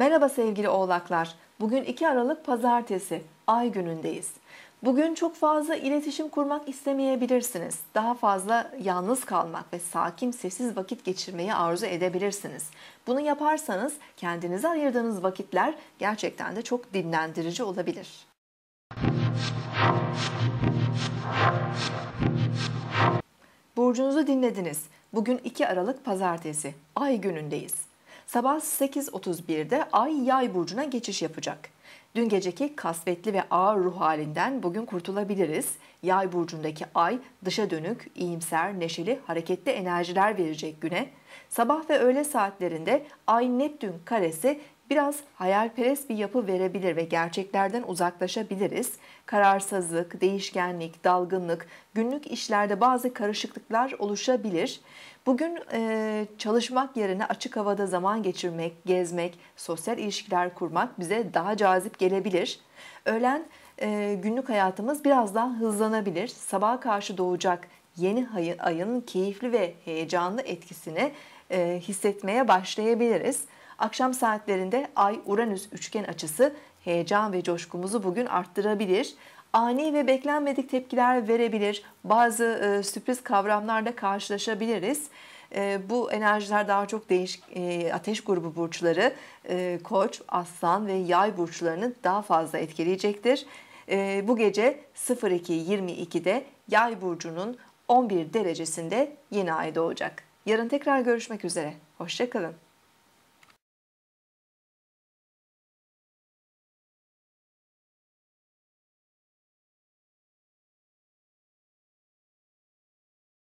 Merhaba sevgili oğlaklar. Bugün 2 Aralık Pazartesi, ay günündeyiz. Bugün çok fazla iletişim kurmak istemeyebilirsiniz. Daha fazla yalnız kalmak ve sakin, sessiz vakit geçirmeyi arzu edebilirsiniz. Bunu yaparsanız kendinize ayırdığınız vakitler gerçekten de çok dinlendirici olabilir. Burcunuzu dinlediniz. Bugün 2 Aralık Pazartesi, ay günündeyiz sabah 8.31'de Ay Yay burcuna geçiş yapacak. Dün geceki kasvetli ve ağır ruh halinden bugün kurtulabiliriz. Yay burcundaki ay dışa dönük, iyimser, neşeli, hareketli enerjiler verecek güne. Sabah ve öğle saatlerinde Ay Neptün karesi Biraz hayalperest bir yapı verebilir ve gerçeklerden uzaklaşabiliriz. Kararsızlık, değişkenlik, dalgınlık, günlük işlerde bazı karışıklıklar oluşabilir. Bugün e, çalışmak yerine açık havada zaman geçirmek, gezmek, sosyal ilişkiler kurmak bize daha cazip gelebilir. Öğlen e, günlük hayatımız biraz daha hızlanabilir. Sabaha karşı doğacak yeni ayın keyifli ve heyecanlı etkisini e, hissetmeye başlayabiliriz. Akşam saatlerinde Ay-Uranüs üçgen açısı heyecan ve coşkumuzu bugün arttırabilir. Ani ve beklenmedik tepkiler verebilir. Bazı e, sürpriz kavramlarla karşılaşabiliriz. E, bu enerjiler daha çok değişik e, ateş grubu burçları, e, koç, aslan ve yay burçlarını daha fazla etkileyecektir. E, bu gece 02.22'de yay burcunun 11 derecesinde yeni ay doğacak. Yarın tekrar görüşmek üzere. Hoşçakalın.